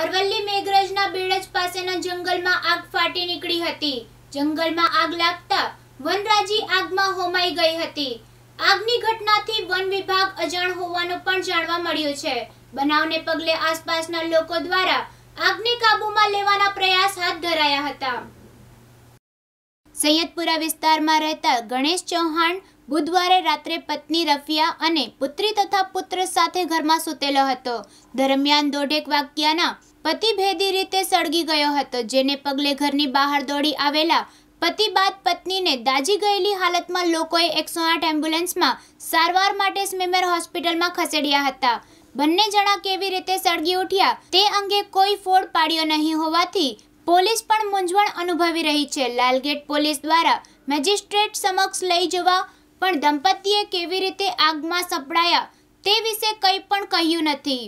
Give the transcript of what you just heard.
અરવલ્લી મેઘરજના બેડજ પાસેના જંગલમાં આગ ફાટી નીકળી હતી જંગલમાં આગ લાગતા વનરાજી આગમાં હોમાઈ ગઈ હતી આગની ઘટનાથી વન વિભાગ અજાણ હોવાનું પણ જાણવા મળ્યું છે બનાવને પગલે આસપાસના લોકો દ્વારા આગને કાબૂમાં લેવાના પ્રયાસ હાથ ધરાયા હતા સૈયદપુરા વિસ્તારમાં રહેતા ગણેશ ચૌહાણ બુધવારે રાત્રે પત્ની રફિયા અને પુત્રી તથા પુત્ર સાથે ઘરમાં સૂતેલો હતો દરમિયાન દોઢેક વાગ્યાના પતિ ભેદી રીતે સળગી ગયો હતો જેને પગલે ઘરની બહાર દોડી આવેલા પતિ બાદ પત્નીને દાજી ગયેલી હાલતમાં લોકોએ એકસો આઠ એમ્બ્યુલન્સમાં સારવાર માટે સ્મીમેર હોસ્પિટલમાં ખસેડ્યા હતા બંને જણા કેવી રીતે સળગી ઉઠ્યા તે અંગે કોઈ ફોડ પાડ્યો નહીં હોવાથી પોલીસ પણ મૂંઝવણ અનુભવી રહી છે લાલગેટ પોલીસ દ્વારા મેજિસ્ટ્રેટ સમક્ષ લઈ જવા પણ દંપતીએ કેવી રીતે આગમાં સપડાયા તે વિશે કંઈ પણ કહ્યું નથી